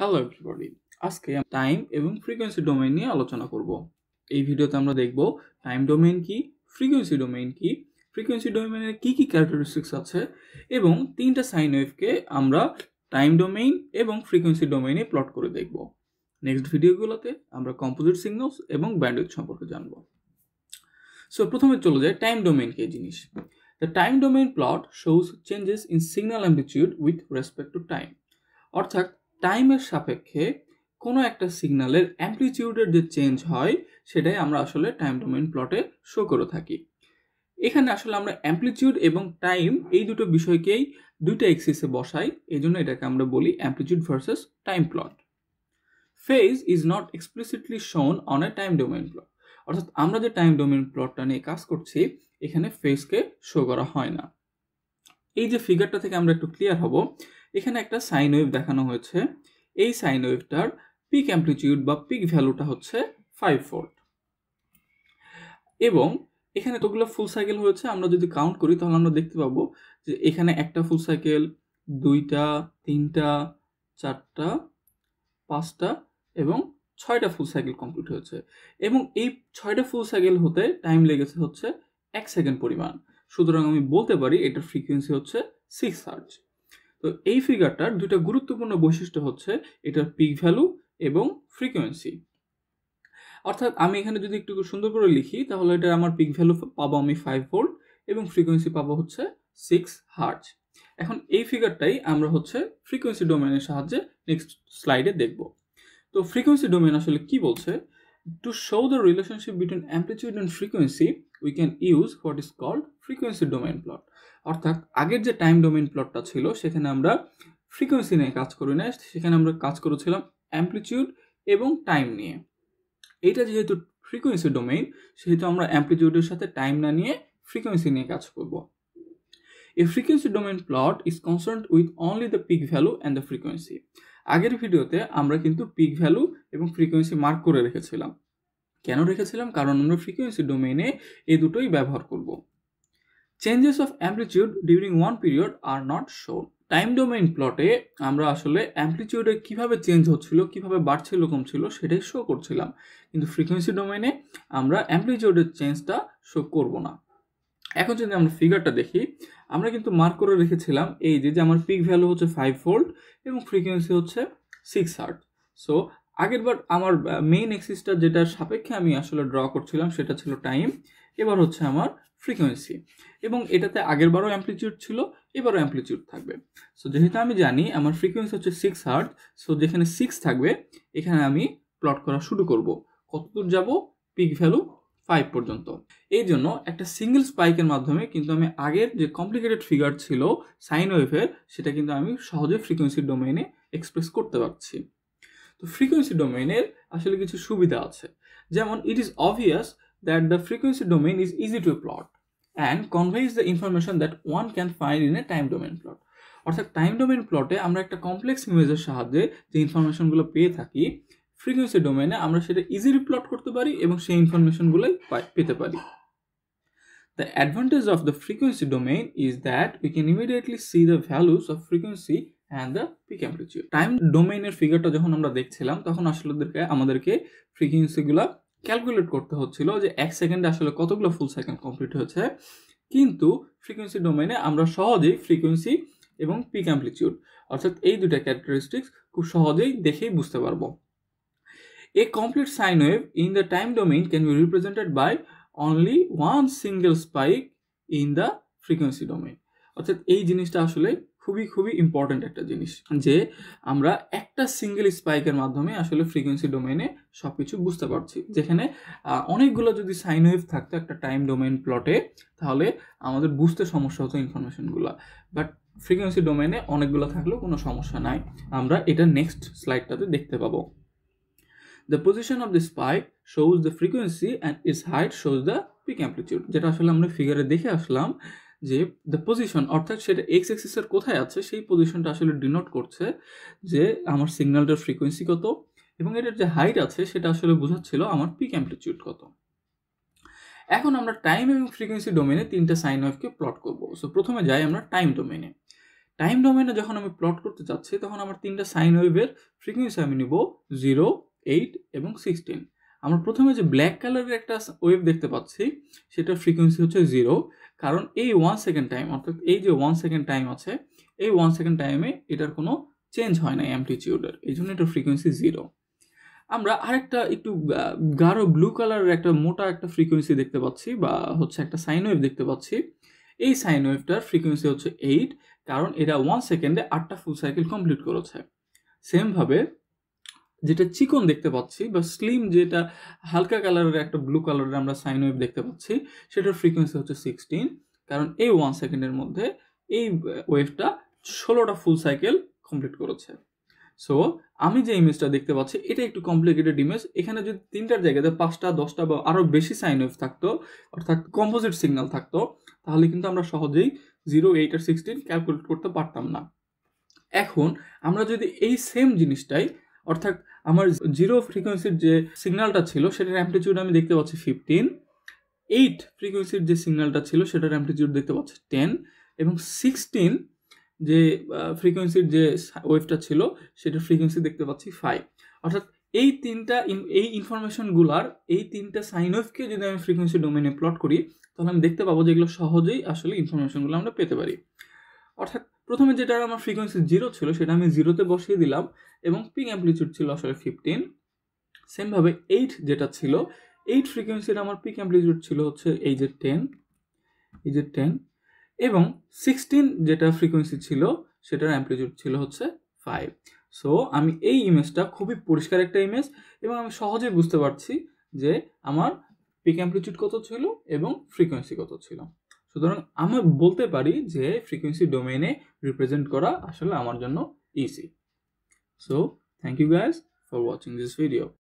Hello everybody আজকে time এবং frequency domain নিয়ে আলোচনা করব এই ভিডিওতে আমরা দেখব টাইম ডোমেইন কি ফ্রিকোয়েন্সি ডোমেইন কি ফ্রিকোয়েন্সি ডোমেইনের কি কি ক্যারেক্টারিস্টিক্স আছে এবং তিনটা সাইন ওয়েভকে আমরা টাইম ডোমেইন এবং ফ্রিকোয়েন্সি ডোমেইনে প্লট করে দেখব নেক্সট ভিডিওগুলোতে আমরা কম্পোজিট সিগনালস এবং ব্যান্ডউইথ সম্পর্কে জানব সো প্রথমে চলে যায় টাইম ডোমেইন কি জিনিস the time domain plot shows changes in signal amplitude with respect to time অর্থাৎ টাইমের সাপেক্ষে কোনো একটা সিগনালের অ্যাম্পলিটিউডের যে চেঞ্জ হয় সেটাই আমরা আসলে টাইম ডোমেন প্লটে শো করে থাকি এখানে আসলে আমরা অ্যাম্পলিটিউড এবং টাইম এই দুটো বিষয়কেই দুইটা এক্সিসে বসাই এই জন্য এটাকে আমরা বলি amplitude versus time plot phase is not explicitly shown on a time domain plot অর্থাৎ আমরা যে টাইম ডোমেন প্লটটা নিয়ে কাজ করছি এখানে ফেজকে শো করা হয় না এই যে ফিগারটা থেকে আমরা একটু ক্লিয়ার হব এখানে একটা সাইন ওয়েভ দেখানো হয়েছে এই সাইন ওয়েভটার পিক অ্যাম্পলিটিউড বা পিক ভ্যালুটা হচ্ছে ফাইভ ভোল্ট এবং এখানে তোগুলো ফুল সাইকেল হয়েছে আমরা যদি কাউন্ট করি তাহলে আমরা দেখতে পাবো যে এখানে একটা ফুল সাইকেল দুইটা তিনটা চারটা পাঁচটা এবং ছয়টা ফুল সাইকেল কমপ্লিট হয়েছে এবং এই ছয়টা ফুল সাইকেল হতে টাইম লেগেছে হচ্ছে এক সেকেন্ড পরিমাণ সুতরাং আমি বলতে পারি এটার ফ্রিকোয়েন্সি হচ্ছে সিক্স হার্জ তো এই ফিগারটার দুইটা গুরুত্বপূর্ণ বৈশিষ্ট্য হচ্ছে এটার পিক ভ্যালু এবং ফ্রিকোয়েন্সি অর্থাৎ আমি এখানে যদি একটু সুন্দর করে লিখি তাহলে এটার আমার পিক ভ্যালু পাবো আমি ফাইভ ভোল্ট এবং ফ্রিকোয়েন্সি পাবো হচ্ছে সিক্স হার্জ এখন এই ফিগারটাই আমরা হচ্ছে ফ্রিকোয়েন্সি ডোমেনের সাহায্যে নেক্সট স্লাইডে দেখব তো ফ্রিকোয়েন্সি ডোমেন আসলে কি বলছে To show the relationship between amplitude and frequency, we can use what is called frequency domain plot. অর্থাৎ আগের যে টাইম ডোমেন প্লটটা ছিল সেখানে আমরা ফ্রিকোয়েন্সি নিয়ে কাজ করি না সেখানে আমরা কাজ করেছিলাম অ্যাম্প্লিচিউড এবং টাইম নিয়ে এটা যেহেতু ফ্রিকোয়েন্সি ডোমেইন সেহেতু আমরা অ্যাম্প্লিচিউডের সাথে টাইম না নিয়ে ফ্রিকোয়েন্সি নিয়ে কাজ করবো A frequency domain plot is concerned with only the peak value and the frequency. আগের ভিডিওতে আমরা কিন্তু পিক ভ্যালু এবং ফ্রিকোয়েন্সি মার্ক করে রেখেছিলাম কেন রেখেছিলাম কারণ আমরা ফ্রিকোয়েন্সি ডোমেনে এই দুটোই ব্যবহার করব changes of amplitude during one period are not shown time domain প্লটে আমরা আসলে অ্যাম্পলিটিউডে কীভাবে চেঞ্জ হচ্ছিল কীভাবে বাড়ছিল কমছিল সেটাই শো করছিলাম কিন্তু ফ্রিকোয়েন্সি ডোমেনে আমরা অ্যাম্পলিটিউডের চেঞ্জটা শো করব না এখন যদি আমরা ফিগারটা দেখি আমরা কিন্তু মার্ক করে রেখেছিলাম এই যে যে আমার পিক ভ্যালু হচ্ছে ফাইভ ফোল্ড এবং ফ্রিকোয়েন্সি হচ্ছে সিক্স হার্ট সো আগের বার আমার মেইন এক্সিসটা যেটার সাপেক্ষে আমি আসলে ড্র করছিলাম সেটা ছিল টাইম এবার হচ্ছে আমার ফ্রিকোয়েন্সি এবং এটাতে আগের বারও অ্যাম্পলিচিউড ছিল এবারও অ্যাম্পলিচিউড থাকবে সো যেহেতু আমি জানি আমার ফ্রিকোয়েন্সি হচ্ছে সিক্স হার্ট সো যেখানে সিক্স থাকবে এখানে আমি প্লট করা শুরু করব কতদূর যাব পিক ভ্যালু ফাইভ পর্যন্ত এই জন্য একটা সিঙ্গেল স্পাইকের মাধ্যমে কিন্তু আমি আগের যে কমপ্লিকেটেড ফিগার ছিল সাইন ওয়েভের সেটা কিন্তু আমি সহজে ফ্রিকোয়েন্সি ডোমেইনে এক্সপ্রেস করতে পারছি তো ফ্রিকোয়েন্সি ডোমেইনের আসলে কিছু সুবিধা আছে যেমন it is obvious that the frequency domain is easy to plot and conveys the information that one can find in a time domain plot অর্থাৎ টাইম ডোমেন প্লটে আমরা একটা কমপ্লেক্স ইমেজের সাহায্যে যে ইনফরমেশনগুলো পেয়ে থাকি ফ্রিকোয়েন্সি ডোমেনে আমরা সেটা ইজিলি প্লট করতে পারি এবং সেই ইনফরমেশনগুলোই পেতে পারি the advantage of the frequency domain is that we can immediately see the values of frequency and the peak amplitude time ডোমেইনের ফিগারটা যখন আমরা দেখছিলাম তখন আসলে আমাদেরকে ফ্রিকুয়েন্সিগুলো ক্যালকুলেট করতে হচ্ছিল যে এক সেকেন্ডে আসলে কতগুলো ফুল সেকেন্ড কমপ্লিট হয়েছে কিন্তু ফ্রিকুয়েন্সি ডোমেনে আমরা সহজেই ফ্রিকুয়েন্সি এবং পিক অ্যাম্পলিটিউড অর্থাৎ এই দুটা ক্যারেক্টারিস্টিক্স খুব সহজেই দেখেই বুঝতে পারবো A complete sine wave in the time domain can be represented by only one single spike in the frequency domain. অর্থাৎ এই জিনিসটা আসলে খুবই খুবই ইম্পর্ট্যান্ট একটা জিনিস যে আমরা একটা সিঙ্গেল স্পাইকের মাধ্যমে আসলে ফ্রিকোয়েন্সি ডোমেনে সব কিছু বুঝতে পারছি যেখানে অনেকগুলো যদি সাইন ওয়েভ থাকতো একটা টাইম ডোমেন প্লটে তাহলে আমাদের বুঝতে সমস্যা হতো ইনফরমেশনগুলো বাট ফ্রিকোয়েন্সি ডোমেনে অনেকগুলো থাকলেও কোনো সমস্যা নাই আমরা এটা নেক্সট স্লাইডটাতে দেখতে পাবো the position of the spike shows the frequency and its height shows the peak amplitude যেটা আসলে আমরা ফিগারে দেখে আসলাম যে দ্য পজিশন অর্থাৎ সেটা এক্স এর কোথায় আছে সেই পজিশনটা আসলে ডিনোট করছে যে আমার সিগন্যালটার ফ্রিকোয়েন্সি কত এবং এটার যে হাইট আছে সেটা আসলে বোঝাচ্ছিল আমার পিক অ্যাম্পলিটিউড কত এখন আমরা টাইম এবং ফ্রিকোয়েন্সি ডোমেনে তিনটা সাইন ওয়েভকে প্লট করব সো প্রথমে যাই আমরা টাইম ডোমেনে টাইম ডোমেনে যখন আমি প্লট করতে যাচ্ছি তখন আমার তিনটা সাইন ওয়েভের ফ্রিকোয়েন্সি আমি নিব জিরো এইট এবং সিক্সটিন আমরা প্রথমে যে ব্ল্যাক কালারের একটা ওয়েভ দেখতে পাচ্ছি সেটার ফ্রিকোয়েন্সি হচ্ছে জিরো কারণ এই ওয়ান সেকেন্ড টাইম অর্থাৎ এই যে ওয়ান সেকেন্ড টাইম আছে এই ওয়ান সেকেন্ড টাইমে এটার কোনো চেঞ্জ হয় না অ্যাম্পলিটিউডের এই জন্য এটার ফ্রিকোয়েন্সি জিরো আমরা আরেকটা একটু গাঢ় ব্লু কালারের একটা মোটা একটা ফ্রিকোয়েন্সি দেখতে পাচ্ছি বা হচ্ছে একটা সাইন ওয়েভ দেখতে পাচ্ছি এই সাইন ওয়েভটার ফ্রিকোয়েন্সি হচ্ছে এইট কারণ এটা ওয়ান সেকেন্ডে আটটা ফুল সাইকেল কমপ্লিট করেছে সেমভাবে যেটা চিকন দেখতে পাচ্ছি বা স্লিম যেটা হালকা কালারের একটা ব্লু কালারের আমরা সাইন ওয়েভ দেখতে পাচ্ছি সেটার ফ্রিকোয়েন্সি হচ্ছে সিক্সটিন কারণ এই ওয়ান সেকেন্ডের মধ্যে এই ওয়েভটা ষোলোটা ফুল সাইকেল কমপ্লিট করেছে সো আমি যে ইমেজটা দেখতে পাচ্ছি এটা একটু কমপ্লিকেটেড ইমেজ এখানে যদি তিনটার জায়গাতে পাঁচটা দশটা বা আরও বেশি সাইন ওয়েভ থাকতো অর্থাৎ কম্পোজিট সিগন্যাল থাকতো তাহলে কিন্তু আমরা সহজেই জিরো এইট আর সিক্সটিন ক্যালকুলেট করতে পারতাম না এখন আমরা যদি এই সেম জিনিসটাই অর্থাৎ আমার জিরো ফ্রিকোয়েন্সির যে সিগন্যালটা ছিল সেটার অ্যাম্পলিটিউড আমি দেখতে পাচ্ছি ফিফটিন এইট ফ্রিকোয়েন্সির যে সিগনালটা ছিল সেটার অ্যাম্পলিটিউড দেখতে পাচ্ছি টেন এবং সিক্সটিন যে ফ্রিকোয়েন্সির যে ওয়েভটা ছিল সেটার ফ্রিকোয়েন্সি দেখতে পাচ্ছি ফাইভ অর্থাৎ এই তিনটা এই ইনফরমেশনগুলার এই তিনটা সাইন ওয়েভকে যদি আমি ফ্রিকোয়েন্সি ডোমেনে প্লট করি তাহলে আমি দেখতে পাবো যে এগুলো সহজেই আসলে ইনফরমেশনগুলো আমরা পেতে পারি অর্থাৎ প্রথমে যেটা আমার ফ্রিকোয়েন্সি জিরো ছিল সেটা আমি জিরোতে বসিয়ে দিলাম এবং পিং অ্যাম্পলিচিউড ছিল আসলে ফিফটিন সেমভাবে এইট যেটা ছিল এইট ফ্রিকোয়েন্সির আমার পিক অ্যাম্পলিচিউড ছিল হচ্ছে এই যে টেন এই যে টেন এবং সিক্সটিন যেটা ফ্রিকোয়েন্সি ছিল সেটার অ্যাম্পলিচিউড ছিল হচ্ছে ফাইভ সো আমি এই ইমেজটা খুবই পরিষ্কার একটা ইমেজ এবং আমি সহজেই বুঝতে পারছি যে আমার পিক অ্যাম্পলিচিউড কত ছিল এবং ফ্রিকোয়েন্সি কত ছিল সুতরাং আমি বলতে পারি যে ফ্রিকোয়েন্সি ডোমেনে রিপ্রেজেন্ট করা আসলে আমার জন্য easy so thank you guys for watching this video